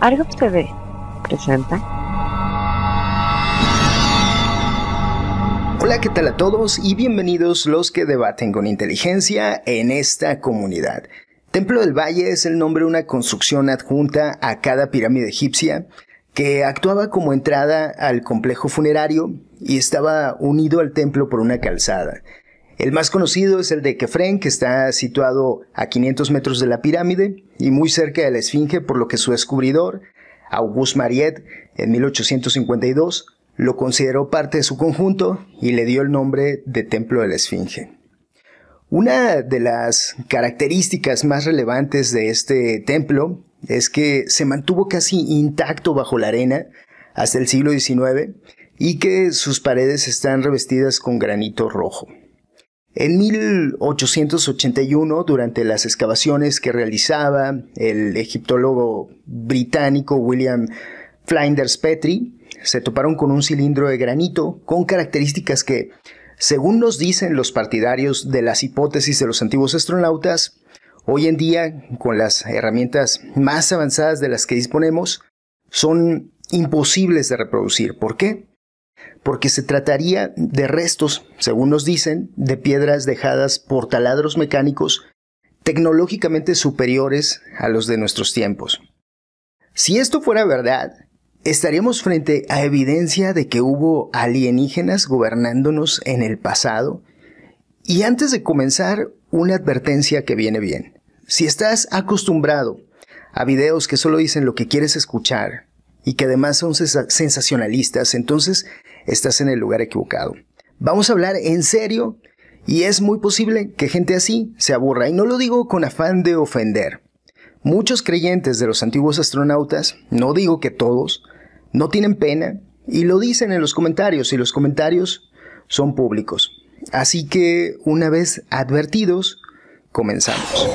usted TV presenta. Hola, ¿qué tal a todos? Y bienvenidos los que debaten con inteligencia en esta comunidad. Templo del Valle es el nombre de una construcción adjunta a cada pirámide egipcia que actuaba como entrada al complejo funerario y estaba unido al templo por una calzada. El más conocido es el de Kefren, que está situado a 500 metros de la pirámide y muy cerca de la Esfinge, por lo que su descubridor, Auguste Mariette, en 1852, lo consideró parte de su conjunto y le dio el nombre de Templo de la Esfinge. Una de las características más relevantes de este templo es que se mantuvo casi intacto bajo la arena hasta el siglo XIX y que sus paredes están revestidas con granito rojo. En 1881, durante las excavaciones que realizaba el egiptólogo británico William Flinders Petrie, se toparon con un cilindro de granito con características que, según nos dicen los partidarios de las hipótesis de los antiguos astronautas, hoy en día, con las herramientas más avanzadas de las que disponemos, son imposibles de reproducir. ¿Por qué? porque se trataría de restos, según nos dicen, de piedras dejadas por taladros mecánicos tecnológicamente superiores a los de nuestros tiempos. Si esto fuera verdad, estaríamos frente a evidencia de que hubo alienígenas gobernándonos en el pasado. Y antes de comenzar, una advertencia que viene bien. Si estás acostumbrado a videos que solo dicen lo que quieres escuchar y que además son sensacionalistas, entonces estás en el lugar equivocado. Vamos a hablar en serio y es muy posible que gente así se aburra y no lo digo con afán de ofender. Muchos creyentes de los antiguos astronautas, no digo que todos, no tienen pena y lo dicen en los comentarios y los comentarios son públicos. Así que una vez advertidos, comenzamos.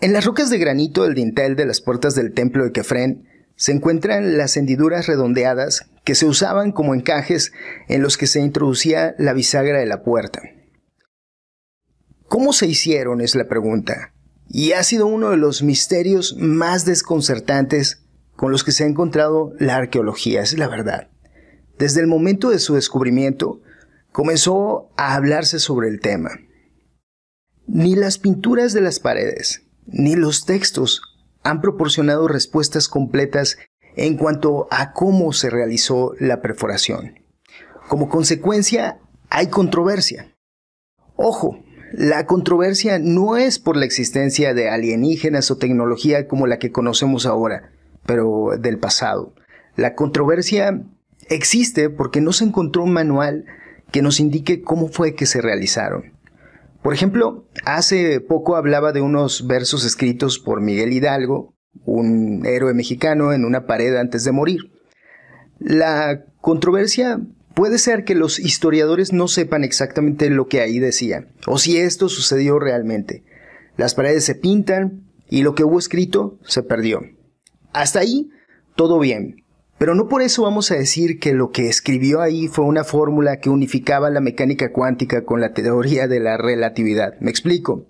En las rocas de granito del dintel de las puertas del templo de Kefren se encuentran las hendiduras redondeadas que se usaban como encajes en los que se introducía la bisagra de la puerta. ¿Cómo se hicieron? es la pregunta, y ha sido uno de los misterios más desconcertantes con los que se ha encontrado la arqueología, es la verdad. Desde el momento de su descubrimiento, comenzó a hablarse sobre el tema. Ni las pinturas de las paredes, ni los textos han proporcionado respuestas completas en cuanto a cómo se realizó la perforación. Como consecuencia, hay controversia. Ojo, la controversia no es por la existencia de alienígenas o tecnología como la que conocemos ahora, pero del pasado. La controversia existe porque no se encontró un manual que nos indique cómo fue que se realizaron. Por ejemplo, hace poco hablaba de unos versos escritos por Miguel Hidalgo, un héroe mexicano, en una pared antes de morir. La controversia puede ser que los historiadores no sepan exactamente lo que ahí decía, o si esto sucedió realmente. Las paredes se pintan y lo que hubo escrito se perdió. Hasta ahí, todo bien. Pero no por eso vamos a decir que lo que escribió ahí fue una fórmula que unificaba la mecánica cuántica con la teoría de la relatividad. Me explico.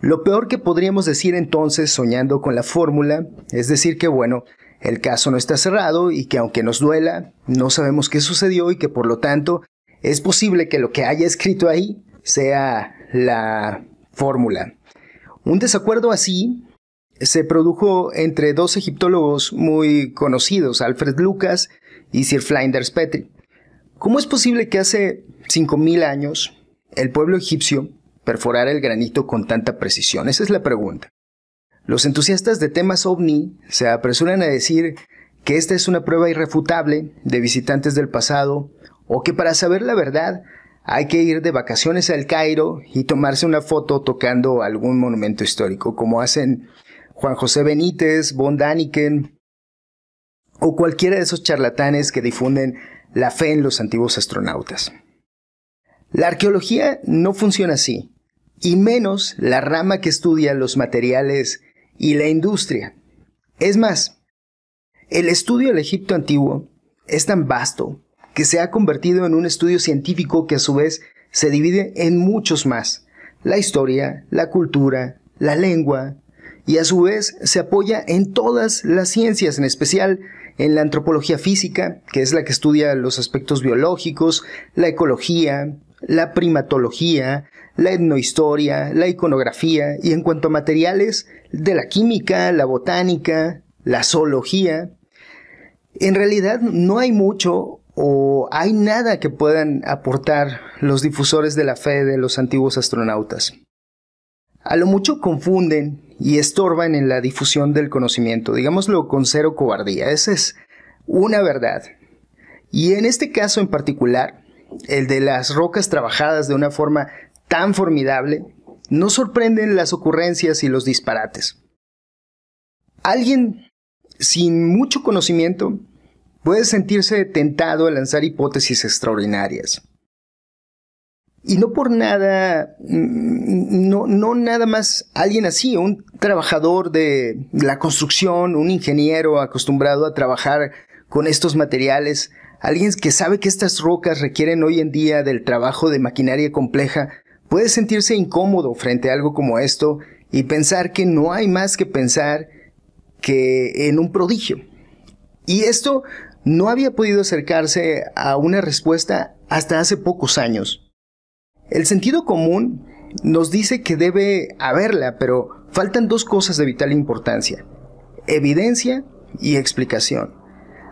Lo peor que podríamos decir entonces soñando con la fórmula es decir que, bueno, el caso no está cerrado y que aunque nos duela, no sabemos qué sucedió y que por lo tanto es posible que lo que haya escrito ahí sea la fórmula. Un desacuerdo así se produjo entre dos egiptólogos muy conocidos, Alfred Lucas y Sir Flinders Petrie. ¿Cómo es posible que hace 5.000 años el pueblo egipcio perforara el granito con tanta precisión? Esa es la pregunta. Los entusiastas de temas ovni se apresuran a decir que esta es una prueba irrefutable de visitantes del pasado o que para saber la verdad hay que ir de vacaciones al Cairo y tomarse una foto tocando algún monumento histórico, como hacen Juan José Benítez, Von Daniken o cualquiera de esos charlatanes que difunden la fe en los antiguos astronautas. La arqueología no funciona así, y menos la rama que estudia los materiales y la industria. Es más, el estudio del Egipto antiguo es tan vasto que se ha convertido en un estudio científico que a su vez se divide en muchos más. La historia, la cultura, la lengua, y a su vez se apoya en todas las ciencias, en especial en la antropología física, que es la que estudia los aspectos biológicos, la ecología, la primatología, la etnohistoria, la iconografía y en cuanto a materiales, de la química, la botánica, la zoología. En realidad no hay mucho o hay nada que puedan aportar los difusores de la fe de los antiguos astronautas. A lo mucho confunden y estorban en la difusión del conocimiento, digámoslo con cero cobardía, esa es una verdad. Y en este caso en particular, el de las rocas trabajadas de una forma tan formidable, no sorprenden las ocurrencias y los disparates. Alguien sin mucho conocimiento puede sentirse tentado a lanzar hipótesis extraordinarias. Y no por nada, mm, no, no nada más alguien así, un trabajador de la construcción, un ingeniero acostumbrado a trabajar con estos materiales, alguien que sabe que estas rocas requieren hoy en día del trabajo de maquinaria compleja, puede sentirse incómodo frente a algo como esto y pensar que no hay más que pensar que en un prodigio. Y esto no había podido acercarse a una respuesta hasta hace pocos años. El sentido común nos dice que debe haberla, pero faltan dos cosas de vital importancia, evidencia y explicación.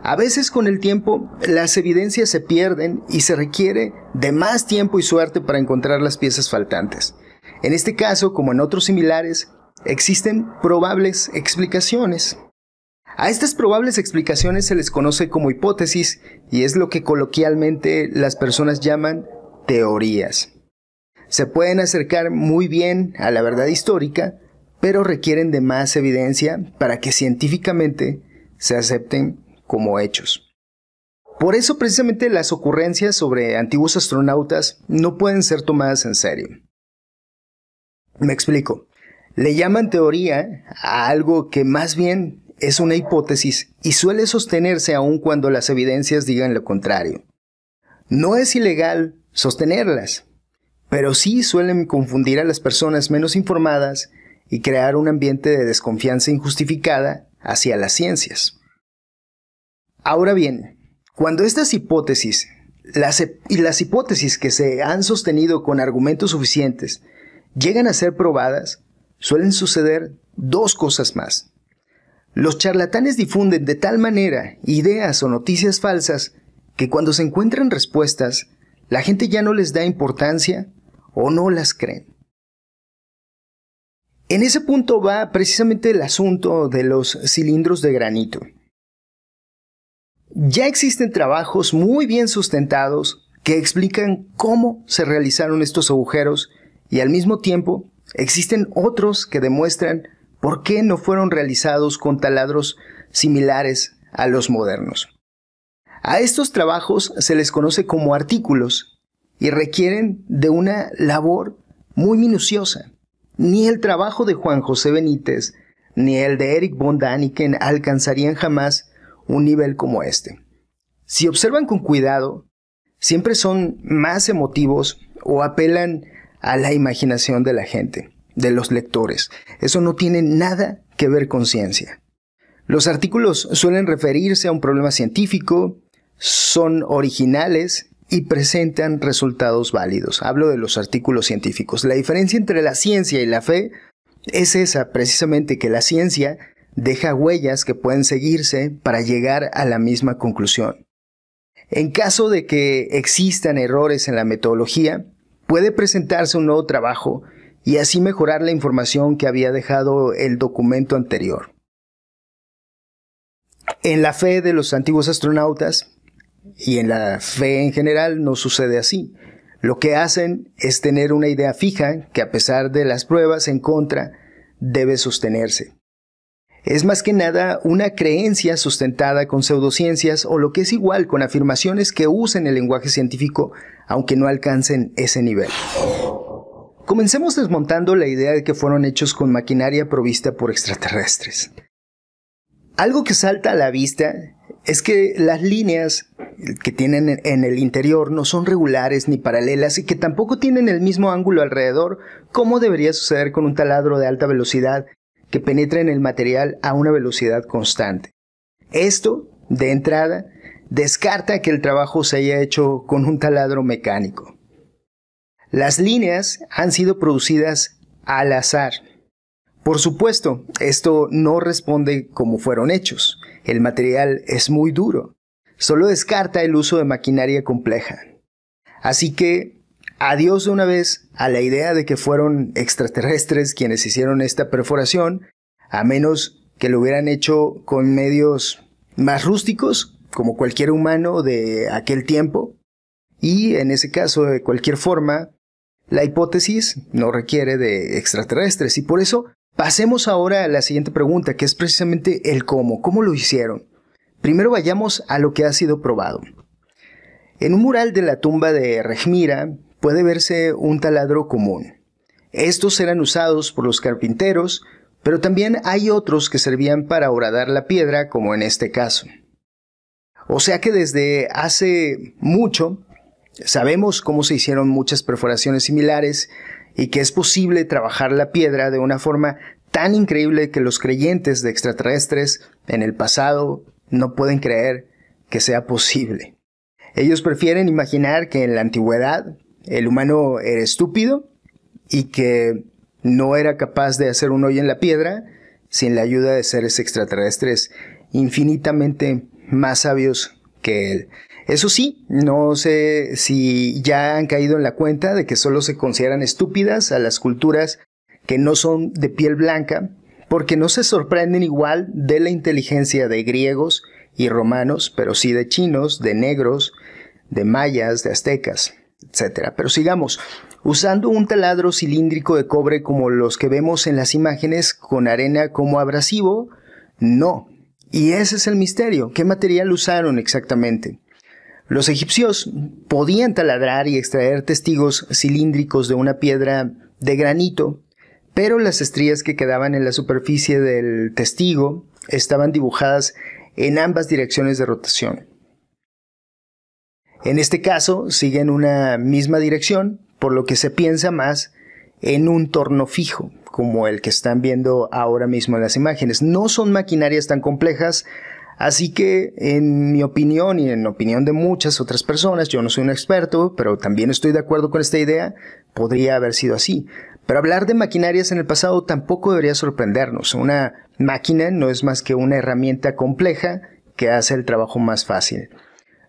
A veces con el tiempo las evidencias se pierden y se requiere de más tiempo y suerte para encontrar las piezas faltantes. En este caso, como en otros similares, existen probables explicaciones. A estas probables explicaciones se les conoce como hipótesis y es lo que coloquialmente las personas llaman teorías se pueden acercar muy bien a la verdad histórica, pero requieren de más evidencia para que científicamente se acepten como hechos. Por eso precisamente las ocurrencias sobre antiguos astronautas no pueden ser tomadas en serio. Me explico. Le llaman teoría a algo que más bien es una hipótesis y suele sostenerse aun cuando las evidencias digan lo contrario. No es ilegal sostenerlas, pero sí suelen confundir a las personas menos informadas y crear un ambiente de desconfianza injustificada hacia las ciencias. Ahora bien, cuando estas hipótesis y las hipótesis que se han sostenido con argumentos suficientes llegan a ser probadas, suelen suceder dos cosas más. Los charlatanes difunden de tal manera ideas o noticias falsas que cuando se encuentran respuestas, la gente ya no les da importancia o no las creen. En ese punto va precisamente el asunto de los cilindros de granito. Ya existen trabajos muy bien sustentados que explican cómo se realizaron estos agujeros y al mismo tiempo existen otros que demuestran por qué no fueron realizados con taladros similares a los modernos. A estos trabajos se les conoce como artículos y requieren de una labor muy minuciosa. Ni el trabajo de Juan José Benítez ni el de Eric von Daniken alcanzarían jamás un nivel como este. Si observan con cuidado, siempre son más emotivos o apelan a la imaginación de la gente, de los lectores. Eso no tiene nada que ver con ciencia. Los artículos suelen referirse a un problema científico, son originales y presentan resultados válidos. Hablo de los artículos científicos. La diferencia entre la ciencia y la fe es esa, precisamente que la ciencia deja huellas que pueden seguirse para llegar a la misma conclusión. En caso de que existan errores en la metodología, puede presentarse un nuevo trabajo y así mejorar la información que había dejado el documento anterior. En la fe de los antiguos astronautas, y en la fe en general no sucede así. Lo que hacen es tener una idea fija que a pesar de las pruebas en contra debe sostenerse. Es más que nada una creencia sustentada con pseudociencias o lo que es igual con afirmaciones que usen el lenguaje científico aunque no alcancen ese nivel. Comencemos desmontando la idea de que fueron hechos con maquinaria provista por extraterrestres. Algo que salta a la vista es que las líneas que tienen en el interior no son regulares ni paralelas y que tampoco tienen el mismo ángulo alrededor, como debería suceder con un taladro de alta velocidad que penetra en el material a una velocidad constante. Esto, de entrada, descarta que el trabajo se haya hecho con un taladro mecánico. Las líneas han sido producidas al azar. Por supuesto, esto no responde como fueron hechos. El material es muy duro. Solo descarta el uso de maquinaria compleja. Así que, adiós de una vez a la idea de que fueron extraterrestres quienes hicieron esta perforación, a menos que lo hubieran hecho con medios más rústicos, como cualquier humano de aquel tiempo, y en ese caso, de cualquier forma, la hipótesis no requiere de extraterrestres y por eso Pasemos ahora a la siguiente pregunta, que es precisamente el cómo, cómo lo hicieron. Primero vayamos a lo que ha sido probado. En un mural de la tumba de Rejmira puede verse un taladro común. Estos eran usados por los carpinteros, pero también hay otros que servían para horadar la piedra, como en este caso. O sea que desde hace mucho sabemos cómo se hicieron muchas perforaciones similares y que es posible trabajar la piedra de una forma tan increíble que los creyentes de extraterrestres en el pasado no pueden creer que sea posible. Ellos prefieren imaginar que en la antigüedad el humano era estúpido y que no era capaz de hacer un hoyo en la piedra sin la ayuda de seres extraterrestres infinitamente más sabios que él. Eso sí, no sé si ya han caído en la cuenta de que solo se consideran estúpidas a las culturas que no son de piel blanca, porque no se sorprenden igual de la inteligencia de griegos y romanos, pero sí de chinos, de negros, de mayas, de aztecas, etc. Pero sigamos, usando un taladro cilíndrico de cobre como los que vemos en las imágenes con arena como abrasivo, no. Y ese es el misterio, ¿qué material usaron exactamente? Los egipcios podían taladrar y extraer testigos cilíndricos de una piedra de granito, pero las estrías que quedaban en la superficie del testigo estaban dibujadas en ambas direcciones de rotación. En este caso, siguen una misma dirección, por lo que se piensa más en un torno fijo, como el que están viendo ahora mismo en las imágenes. No son maquinarias tan complejas, Así que, en mi opinión y en opinión de muchas otras personas, yo no soy un experto, pero también estoy de acuerdo con esta idea, podría haber sido así. Pero hablar de maquinarias en el pasado tampoco debería sorprendernos. Una máquina no es más que una herramienta compleja que hace el trabajo más fácil.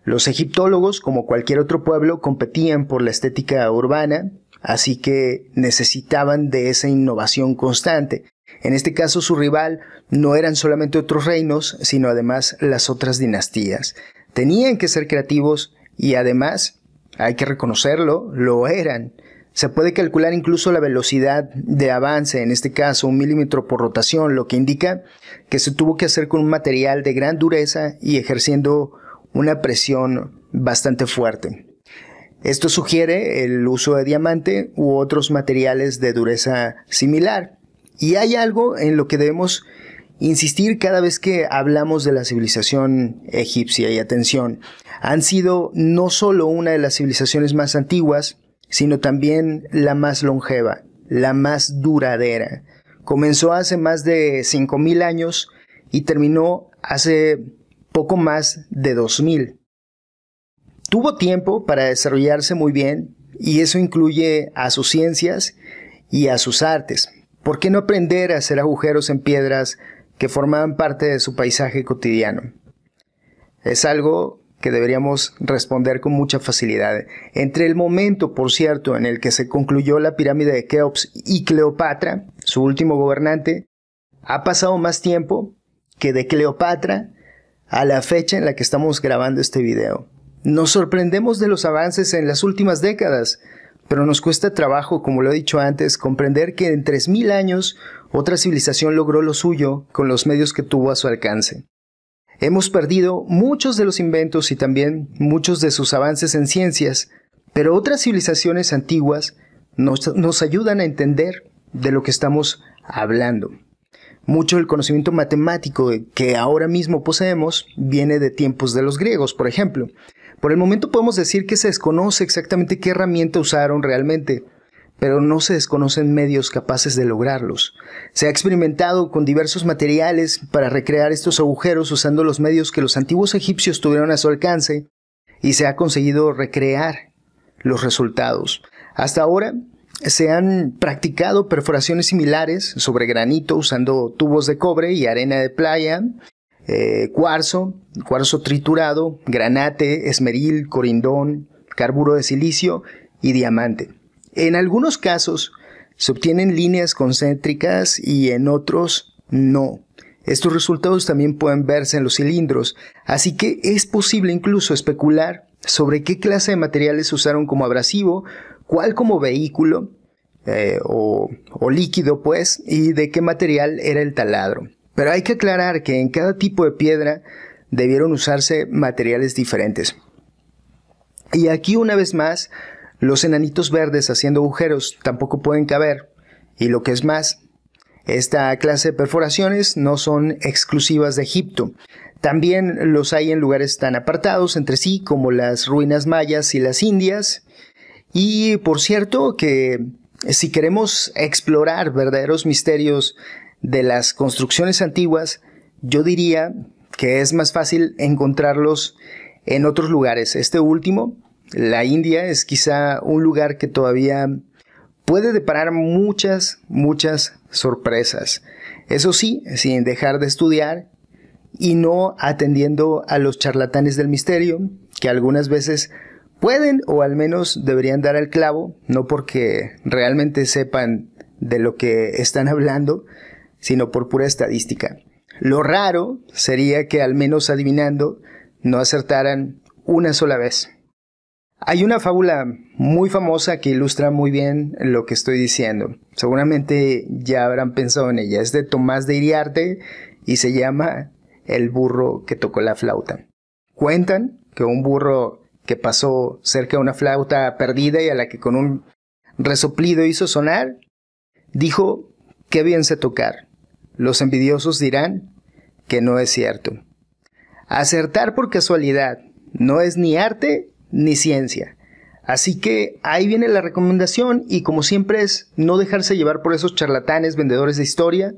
Los egiptólogos, como cualquier otro pueblo, competían por la estética urbana, así que necesitaban de esa innovación constante. En este caso su rival no eran solamente otros reinos, sino además las otras dinastías. Tenían que ser creativos y además, hay que reconocerlo, lo eran. Se puede calcular incluso la velocidad de avance, en este caso un milímetro por rotación, lo que indica que se tuvo que hacer con un material de gran dureza y ejerciendo una presión bastante fuerte. Esto sugiere el uso de diamante u otros materiales de dureza similar. Y hay algo en lo que debemos insistir cada vez que hablamos de la civilización egipcia y atención. Han sido no solo una de las civilizaciones más antiguas, sino también la más longeva, la más duradera. Comenzó hace más de 5.000 años y terminó hace poco más de 2.000. Tuvo tiempo para desarrollarse muy bien y eso incluye a sus ciencias y a sus artes. ¿Por qué no aprender a hacer agujeros en piedras que formaban parte de su paisaje cotidiano? Es algo que deberíamos responder con mucha facilidad. Entre el momento, por cierto, en el que se concluyó la pirámide de Keops y Cleopatra, su último gobernante, ha pasado más tiempo que de Cleopatra a la fecha en la que estamos grabando este video. Nos sorprendemos de los avances en las últimas décadas, pero nos cuesta trabajo, como lo he dicho antes, comprender que en 3.000 años otra civilización logró lo suyo con los medios que tuvo a su alcance. Hemos perdido muchos de los inventos y también muchos de sus avances en ciencias, pero otras civilizaciones antiguas nos, nos ayudan a entender de lo que estamos hablando. Mucho del conocimiento matemático que ahora mismo poseemos viene de tiempos de los griegos, por ejemplo. Por el momento podemos decir que se desconoce exactamente qué herramienta usaron realmente, pero no se desconocen medios capaces de lograrlos. Se ha experimentado con diversos materiales para recrear estos agujeros usando los medios que los antiguos egipcios tuvieron a su alcance y se ha conseguido recrear los resultados. Hasta ahora se han practicado perforaciones similares sobre granito usando tubos de cobre y arena de playa eh, cuarzo, cuarzo triturado, granate, esmeril, corindón, carburo de silicio y diamante. En algunos casos se obtienen líneas concéntricas y en otros no. Estos resultados también pueden verse en los cilindros, así que es posible incluso especular sobre qué clase de materiales usaron como abrasivo, cuál como vehículo eh, o, o líquido pues, y de qué material era el taladro. Pero hay que aclarar que en cada tipo de piedra debieron usarse materiales diferentes. Y aquí una vez más, los enanitos verdes haciendo agujeros tampoco pueden caber. Y lo que es más, esta clase de perforaciones no son exclusivas de Egipto. También los hay en lugares tan apartados entre sí como las ruinas mayas y las indias. Y por cierto que si queremos explorar verdaderos misterios de las construcciones antiguas, yo diría que es más fácil encontrarlos en otros lugares. Este último, la India, es quizá un lugar que todavía puede deparar muchas, muchas sorpresas. Eso sí, sin dejar de estudiar y no atendiendo a los charlatanes del misterio, que algunas veces pueden o al menos deberían dar al clavo, no porque realmente sepan de lo que están hablando, sino por pura estadística. Lo raro sería que al menos adivinando no acertaran una sola vez. Hay una fábula muy famosa que ilustra muy bien lo que estoy diciendo. Seguramente ya habrán pensado en ella. Es de Tomás de Iriarte y se llama El burro que tocó la flauta. Cuentan que un burro que pasó cerca de una flauta perdida y a la que con un resoplido hizo sonar, dijo, qué bien sé tocar. Los envidiosos dirán que no es cierto. Acertar por casualidad no es ni arte ni ciencia. Así que ahí viene la recomendación y como siempre es no dejarse llevar por esos charlatanes vendedores de historia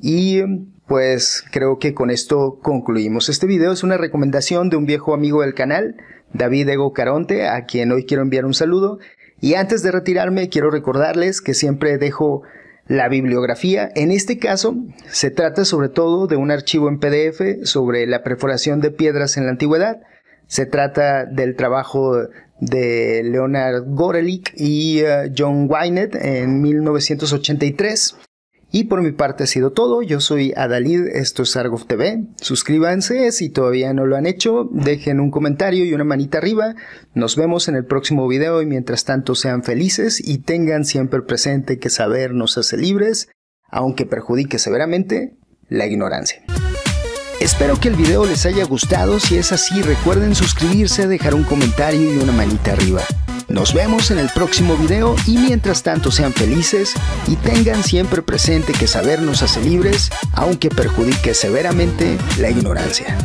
y pues creo que con esto concluimos. Este video es una recomendación de un viejo amigo del canal, David Ego Caronte, a quien hoy quiero enviar un saludo. Y antes de retirarme quiero recordarles que siempre dejo la bibliografía, en este caso, se trata sobre todo de un archivo en PDF sobre la perforación de piedras en la antigüedad. Se trata del trabajo de Leonard Gorelick y eh, John Wynette en 1983. Y por mi parte ha sido todo, yo soy Adalid, esto es Argov TV, suscríbanse si todavía no lo han hecho, dejen un comentario y una manita arriba, nos vemos en el próximo video y mientras tanto sean felices y tengan siempre presente que saber nos hace libres, aunque perjudique severamente la ignorancia. Espero que el video les haya gustado, si es así recuerden suscribirse, dejar un comentario y una manita arriba. Nos vemos en el próximo video y mientras tanto sean felices y tengan siempre presente que saber nos hace libres, aunque perjudique severamente la ignorancia.